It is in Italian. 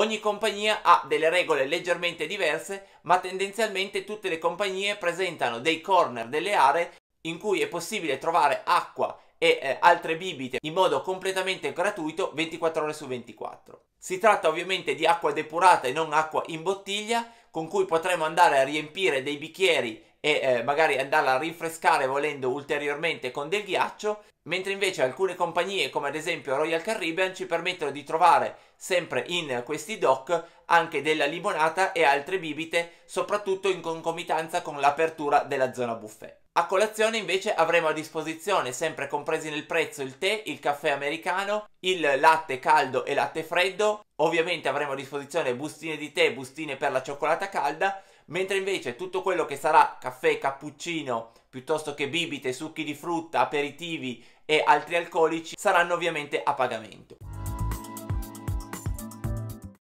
Ogni compagnia ha delle regole leggermente diverse, ma tendenzialmente tutte le compagnie presentano dei corner, delle aree in cui è possibile trovare acqua e eh, altre bibite in modo completamente gratuito 24 ore su 24. Si tratta ovviamente di acqua depurata e non acqua in bottiglia con cui potremo andare a riempire dei bicchieri e eh, magari andarla a rinfrescare volendo ulteriormente con del ghiaccio, mentre invece alcune compagnie come ad esempio Royal Caribbean ci permettono di trovare sempre in questi dock anche della limonata e altre bibite, soprattutto in concomitanza con l'apertura della zona buffet. A colazione invece avremo a disposizione, sempre compresi nel prezzo, il tè, il caffè americano, il latte caldo e latte freddo. Ovviamente avremo a disposizione bustine di tè, bustine per la cioccolata calda, mentre invece tutto quello che sarà caffè, cappuccino, piuttosto che bibite, succhi di frutta, aperitivi e altri alcolici saranno ovviamente a pagamento.